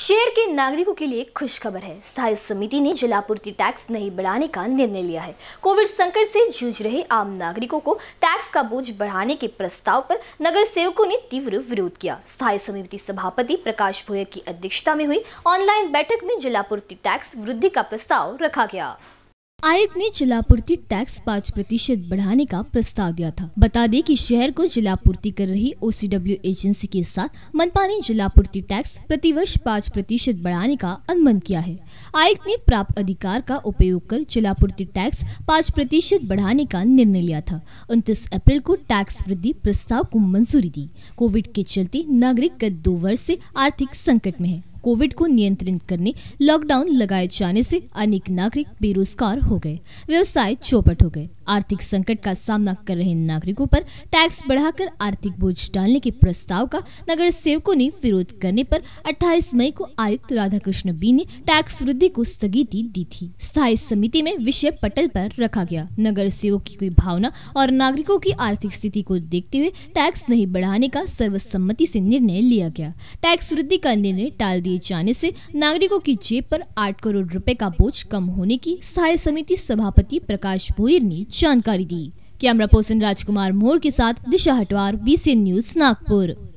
शहर के नागरिकों के लिए खुशखबर है स्थायी समिति ने जलापूर्ति टैक्स नहीं बढ़ाने का निर्णय लिया है कोविड संकट से जूझ रहे आम नागरिकों को टैक्स का बोझ बढ़ाने के प्रस्ताव पर नगर सेवकों ने तीव्र विरोध किया स्थायी समिति सभापति प्रकाश भोयर की अध्यक्षता में हुई ऑनलाइन बैठक में जलापूर्ति टैक्स वृद्धि का प्रस्ताव रखा गया आयोग ने जिलापूर्ति टैक्स पाँच प्रतिशत बढ़ाने का प्रस्ताव दिया था बता दें कि शहर को जिलापूर्ति कर रही ओसीडब्ल्यू एजेंसी के साथ मनपा ने जिलापूर्ति टैक्स प्रतिवर्ष पाँच प्रतिशत बढ़ाने का अनुमान किया है आयुक्त ने प्राप्त अधिकार का उपयोग कर जिलापूर्ति टैक्स पाँच प्रतिशत बढ़ाने का निर्णय लिया था उनतीस अप्रैल को टैक्स वृद्धि प्रस्ताव को मंजूरी दी कोविड के चलते नागरिक गत दो वर्ष ऐसी आर्थिक संकट में है कोविड को नियंत्रित करने लॉकडाउन लगाए जाने से अनेक नागरिक बेरोजगार हो गए व्यवसाय चौपट हो गए आर्थिक संकट का सामना कर रहे नागरिकों पर टैक्स बढ़ाकर आर्थिक बोझ डालने के प्रस्ताव का नगर सेवकों ने विरोध करने पर 28 मई को आयुक्त राधाकृष्ण बी ने टैक्स वृद्धि को स्थगिति दी थी स्थायी समिति में विषय पटल पर रखा गया नगर सेवक की कोई भावना और नागरिकों की आर्थिक स्थिति को देखते हुए टैक्स नहीं बढ़ाने का सर्वसम्मति से निर्णय लिया गया टैक्स वृद्धि का निर्णय टाल दिया किए जाने से नागरिकों की जेब पर 8 करोड़ रुपए का बोझ कम होने की स्थायी समिति सभापति प्रकाश भोईर ने जानकारी दी कैमरा पर्सन राजकुमार मोर के साथ दिशा हटवार बी न्यूज नागपुर